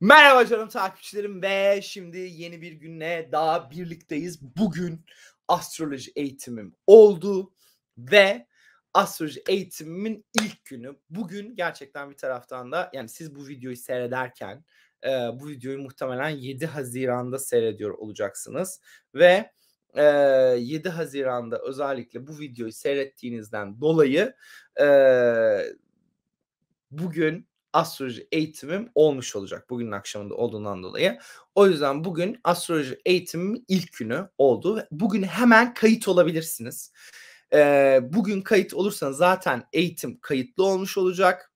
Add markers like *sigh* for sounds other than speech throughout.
Merhaba canım takipçilerim ve şimdi yeni bir günle daha birlikteyiz. Bugün astroloji eğitimim oldu ve astroloji eğitimimin ilk günü. Bugün gerçekten bir taraftan da yani siz bu videoyu seyrederken e, bu videoyu muhtemelen 7 Haziran'da seyrediyor olacaksınız ve e, 7 Haziran'da özellikle bu videoyu seyrettiğinizden dolayı e, bugün astroloji eğitimim olmuş olacak bugünün akşamında olduğundan dolayı. O yüzden bugün astroloji eğitimim ilk günü oldu. Bugün hemen kayıt olabilirsiniz. Ee, bugün kayıt olursanız zaten eğitim kayıtlı olmuş olacak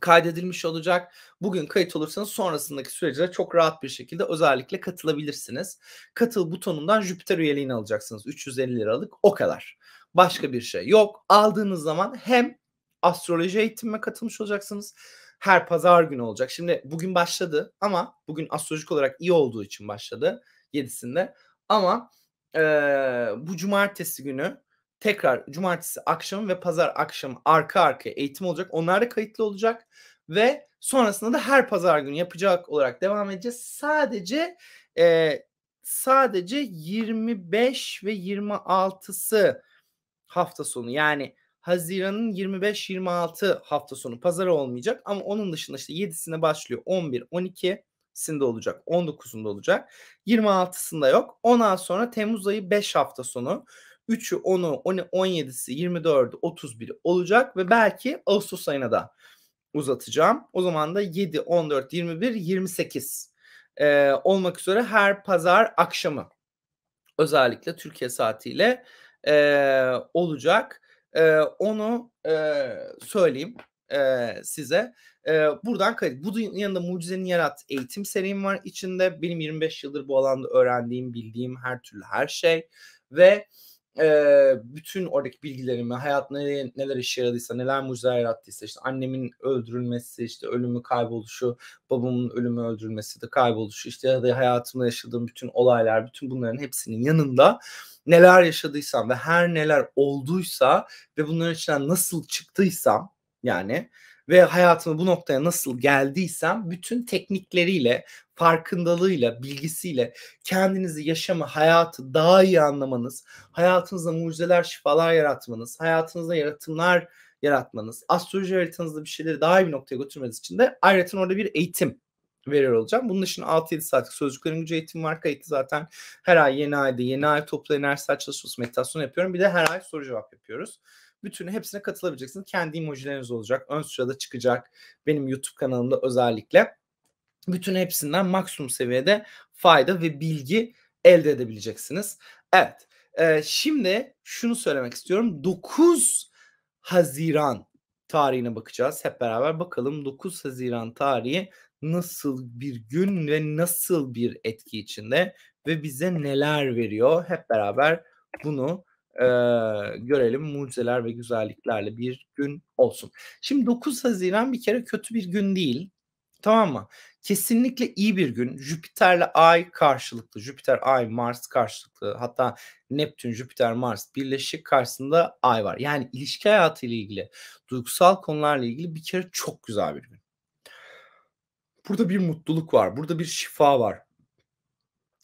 kaydedilmiş olacak. Bugün kayıt olursanız sonrasındaki sürece çok rahat bir şekilde özellikle katılabilirsiniz. Katıl butonundan Jüpiter üyeliğini alacaksınız. 350 liralık o kadar. Başka bir şey yok. Aldığınız zaman hem astroloji eğitimime katılmış olacaksınız her pazar günü olacak. Şimdi bugün başladı ama bugün astrolojik olarak iyi olduğu için başladı 7'sinde. Ama e, bu cumartesi günü tekrar cumartesi akşamı ve pazar akşamı arka arkaya eğitim olacak. Onlar da kayıtlı olacak ve sonrasında da her pazar günü yapacak olarak devam edeceğiz. Sadece e, sadece 25 ve 26'sı hafta sonu yani Haziran'ın 25-26 hafta sonu pazarı olmayacak ama onun dışında işte 7'sine başlıyor. 11, 12 sinde olacak. 19'unda olacak. 26'sında yok. Ondan sonra Temmuz ayı 5 hafta sonu 3'ü, 10'u, 17'si, 24'ü, 31'i olacak ve belki Ağustos ayına da uzatacağım. O zaman da 7, 14, 21, 28 e, olmak üzere her pazar akşamı özellikle Türkiye saatiyle e, olacak. E, onu e, söyleyeyim e, size. E, buradan kayıt. Bu yanında Mucizenin Yarat eğitim serim var içinde. Benim 25 yıldır bu alanda öğrendiğim, bildiğim her türlü her şey. Ve e, bütün oradaki bilgilerimi, hayat neler, neler işe yaradıysa, neler mucize yarattıysa, işte annemin öldürülmesi, işte ölümü, kayboluşu, babamın ölümü, öldürülmesi de kayboluşu, işte ya da hayatımda yaşadığım bütün olaylar, bütün bunların hepsinin yanında neler yaşadıysam ve her neler olduysa ve bunların içinden nasıl çıktıysam yani ve hayatımı bu noktaya nasıl geldiysem bütün teknikleriyle, farkındalığıyla, bilgisiyle kendinizi, yaşamı, hayatı daha iyi anlamanız, hayatınızda mucizeler, şifalar yaratmanız, hayatınızda yaratımlar yaratmanız, astroloji haritanızda bir şeyleri daha iyi bir noktaya götürmeniz için de ayrıca orada bir eğitim veriyor olacağım. Bunun dışında 6-7 saatlik sözcüklerin gücü eğitim var kayıtlı zaten. Her ay yeni ayda yeni ay toplu enerjisel çalışması meditasyonu yapıyorum. Bir de her ay soru cevap yapıyoruz. Bütün hepsine katılabileceksiniz. Kendi emojileriniz olacak. Ön sırada çıkacak. Benim YouTube kanalımda özellikle. Bütün hepsinden maksimum seviyede fayda ve bilgi elde edebileceksiniz. Evet. Ee, şimdi şunu söylemek istiyorum. 9 Haziran tarihine bakacağız. Hep beraber bakalım 9 Haziran tarihi nasıl bir gün ve nasıl bir etki içinde ve bize neler veriyor hep beraber bunu e, görelim mucizeler ve güzelliklerle bir gün olsun. Şimdi 9 Haziran bir kere kötü bir gün değil tamam mı? Kesinlikle iyi bir gün Jüpiter'le Ay karşılıklı Jüpiter Ay Mars karşılıklı hatta Neptün Jüpiter Mars birleşik karşısında Ay var. Yani ilişki hayatı ile ilgili duygusal konularla ilgili bir kere çok güzel bir gün. Burada bir mutluluk var, burada bir şifa var.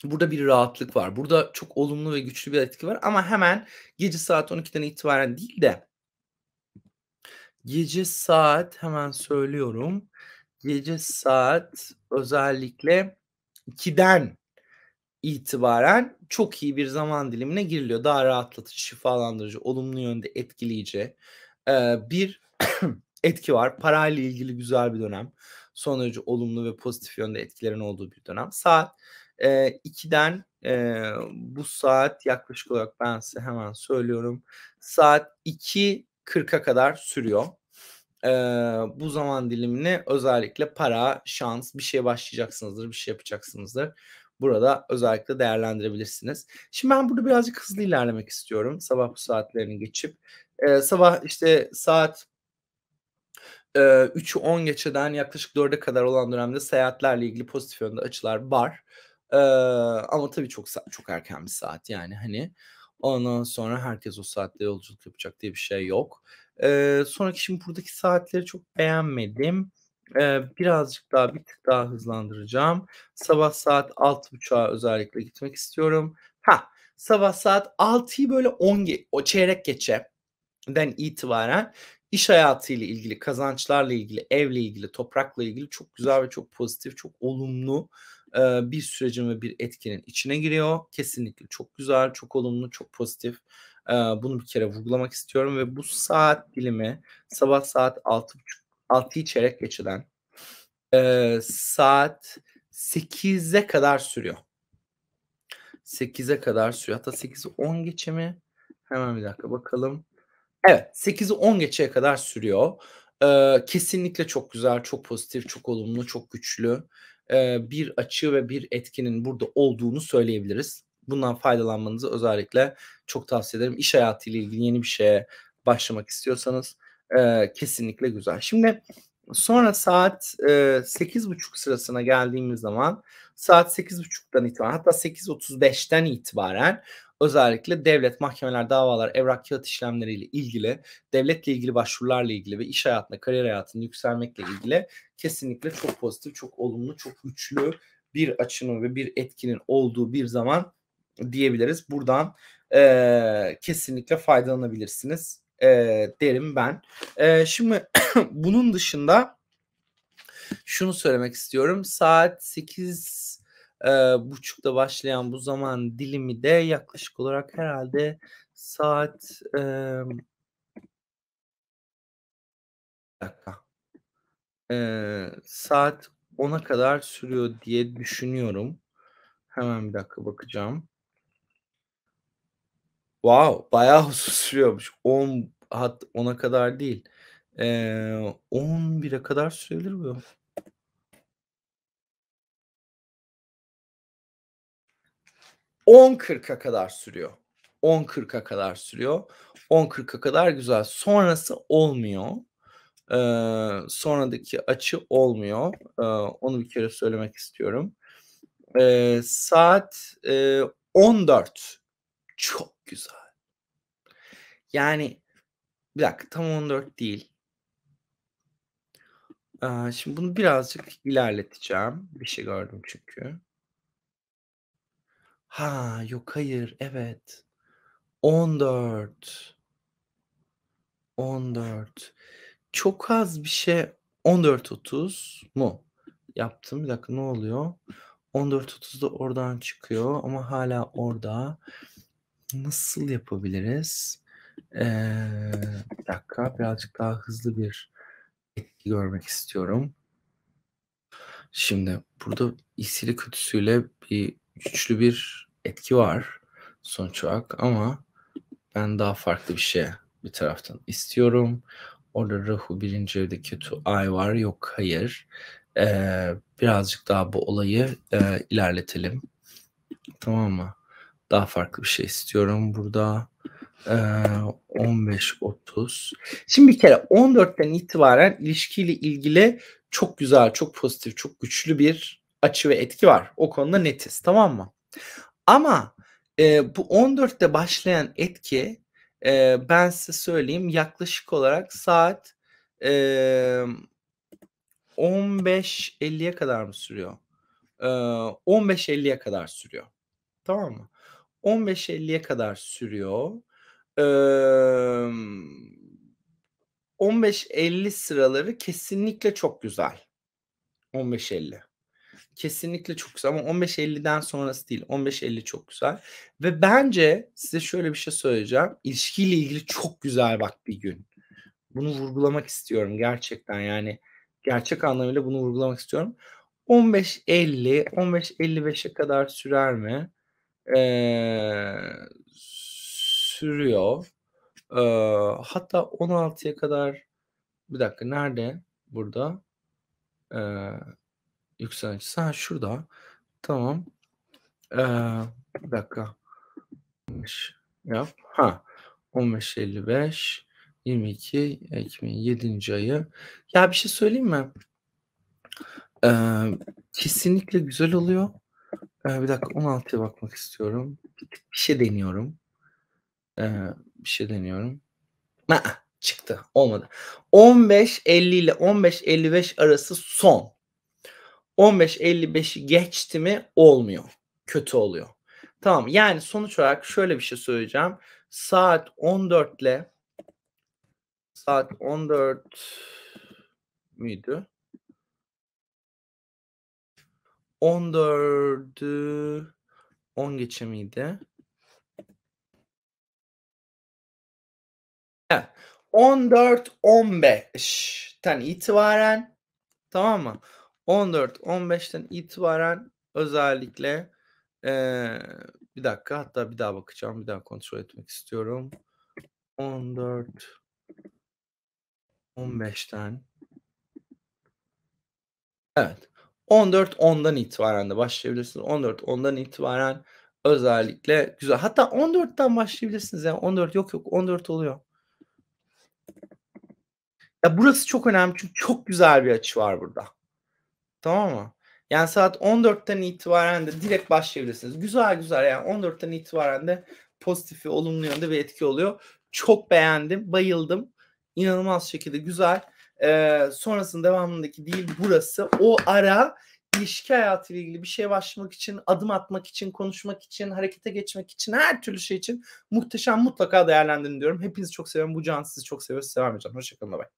Burada bir rahatlık var. Burada çok olumlu ve güçlü bir etki var ama hemen gece saat 12'den itibaren değil de gece saat hemen söylüyorum. Gece saat özellikle 2'den itibaren çok iyi bir zaman dilimine giriliyor. Daha rahatlatıcı, şifalandırıcı, olumlu yönde etkileyici bir *clears throat* etki var. Parayla ilgili güzel bir dönem son derece olumlu ve pozitif yönde etkilerin olduğu bir dönem. Saat 2'den e, bu saat yaklaşık olarak ben size hemen söylüyorum. Saat 2.40'a kadar sürüyor. E, bu zaman dilimini özellikle para, şans, bir şey başlayacaksınızdır, bir şey yapacaksınızdır. Burada özellikle değerlendirebilirsiniz. Şimdi ben burada birazcık hızlı ilerlemek istiyorum. Sabah bu saatlerini geçip. E, sabah işte saat e, 3'ü 10 geçeden yaklaşık 4'e kadar olan dönemde seyahatlerle ilgili pozitif yönde açılar var. E, ama tabii çok çok erken bir saat yani hani ondan sonra herkes o saatte yolculuk yapacak diye bir şey yok. E, sonraki şimdi buradaki saatleri çok beğenmedim. Ee, birazcık daha bir tık daha hızlandıracağım. Sabah saat 6.30'a özellikle gitmek istiyorum. Ha sabah saat 6'yı böyle 10 o çeyrek geçe den itibaren iş hayatıyla ilgili, kazançlarla ilgili, evle ilgili, toprakla ilgili çok güzel ve çok pozitif, çok olumlu bir sürecin ve bir etkinin içine giriyor. Kesinlikle çok güzel, çok olumlu, çok pozitif. Bunu bir kere vurgulamak istiyorum ve bu saat dilimi sabah saat 6, 6'yı çeyrek geçiden saat 8'e kadar sürüyor. 8'e kadar sürüyor. Hatta 8'i 10 geçe mi? Hemen bir dakika bakalım. Evet 8'i 10 geçeye kadar sürüyor. Ee, kesinlikle çok güzel, çok pozitif, çok olumlu, çok güçlü ee, bir açı ve bir etkinin burada olduğunu söyleyebiliriz. Bundan faydalanmanızı özellikle çok tavsiye ederim. İş hayatıyla ilgili yeni bir şeye başlamak istiyorsanız e, kesinlikle güzel. Şimdi sonra saat e, 8.30 sırasına geldiğimiz zaman saat 8.30'dan itibaren hatta 8.35'ten itibaren özellikle devlet, mahkemeler, davalar, evrak kağıt işlemleriyle ilgili, devletle ilgili başvurularla ilgili ve iş hayatına, kariyer hayatına yükselmekle ilgili kesinlikle çok pozitif, çok olumlu, çok güçlü bir açının ve bir etkinin olduğu bir zaman diyebiliriz. Buradan e, kesinlikle faydalanabilirsiniz e, derim ben. E, şimdi *clears throat* bunun dışında şunu söylemek istiyorum. Saat 8 e, buçukta başlayan bu zaman dilimi de yaklaşık olarak herhalde saat e, dakika e, saat 10'a kadar sürüyor diye düşünüyorum. Hemen bir dakika bakacağım. Wow, bayağı *laughs* uzun sürüyormuş. 10 hat 10'a kadar değil. Ee, 11'e kadar sürebilir bu. 10.40'a kadar sürüyor. 10.40'a kadar sürüyor. 10.40'a kadar güzel. Sonrası olmuyor. Ee, sonradaki açı olmuyor. Ee, onu bir kere söylemek istiyorum. Ee, saat e, 14. Çok güzel. Yani bir dakika tam 14 değil. Ee, şimdi bunu birazcık ilerleteceğim. Bir şey gördüm çünkü. Ha yok hayır evet. 14. 14. Çok az bir şey 14.30 mu? Yaptım bir dakika ne oluyor? 14.30'da oradan çıkıyor ama hala orada. Nasıl yapabiliriz? Ee, bir dakika birazcık daha hızlı bir etki görmek istiyorum. Şimdi burada iyisiyle kötüsüyle bir güçlü bir etki var sonuç olarak ama ben daha farklı bir şey bir taraftan istiyorum. Orada Rahu birinci evde kötü ay var. Yok hayır. Ee, birazcık daha bu olayı e, ilerletelim. Tamam mı? Daha farklı bir şey istiyorum burada. Ee, 15-30. Şimdi bir kere 14'ten itibaren ilişkiyle ilgili çok güzel, çok pozitif, çok güçlü bir açı ve etki var. O konuda netiz tamam mı? Ama e, bu 14'te başlayan etki e, ben size söyleyeyim yaklaşık olarak saat e, 15.50'ye kadar mı sürüyor? E, 15.50'ye kadar sürüyor. Tamam mı? 15.50'ye kadar sürüyor. E, 15.50 sıraları kesinlikle çok güzel. 15.50 kesinlikle çok güzel ama 15-50'den sonrası değil. 15-50 çok güzel. Ve bence size şöyle bir şey söyleyeceğim. İlişkiyle ilgili çok güzel bak bir gün. Bunu vurgulamak istiyorum gerçekten yani. Gerçek anlamıyla bunu vurgulamak istiyorum. 15-50, 15-55'e kadar sürer mi? Ee, sürüyor. Ee, hatta 16'ya kadar bir dakika nerede burada? Ee, Yükselcisi. Ha şurada. Tamam. Ee, bir dakika. 15 yap. Ha. 15.55 22 Ekim'in 7. ayı. Ya bir şey söyleyeyim mi? Ee, kesinlikle güzel oluyor. Ee, bir dakika 16'ya bakmak istiyorum. Bir, şey bir şey deniyorum. Ee, bir şey deniyorum. Ha, çıktı. Olmadı. 15.50 ile 15.55 arası son. 15.55'i geçti mi olmuyor. Kötü oluyor. Tamam yani sonuç olarak şöyle bir şey söyleyeceğim. Saat 14 ile saat 14 müydü? 14'ü 10 geçe miydi? Evet. 14-15'ten itibaren tamam mı? 14-15'ten itibaren özellikle ee, bir dakika hatta bir daha bakacağım. Bir daha kontrol etmek istiyorum. 14 15'ten Evet. 14 10'dan itibaren de başlayabilirsiniz. 14 10'dan itibaren özellikle güzel. Hatta 14'ten başlayabilirsiniz. Yani 14 yok yok 14 oluyor. Ya burası çok önemli çünkü çok güzel bir açı var burada. Tamam mı? Yani saat 14'ten itibaren de direkt başlayabilirsiniz. Güzel güzel yani 14'ten itibaren de pozitif ve olumlu yönde bir etki oluyor. Çok beğendim, bayıldım. İnanılmaz şekilde güzel. Ee, sonrasının devamındaki değil burası. O ara ilişki hayatıyla ilgili bir şey başlamak için, adım atmak için, konuşmak için, harekete geçmek için, her türlü şey için muhteşem mutlaka değerlendirin diyorum. Hepinizi çok seviyorum. Bu can sizi çok seviyor. Sizi sevam edeceğim. Hoşçakalın. Bye.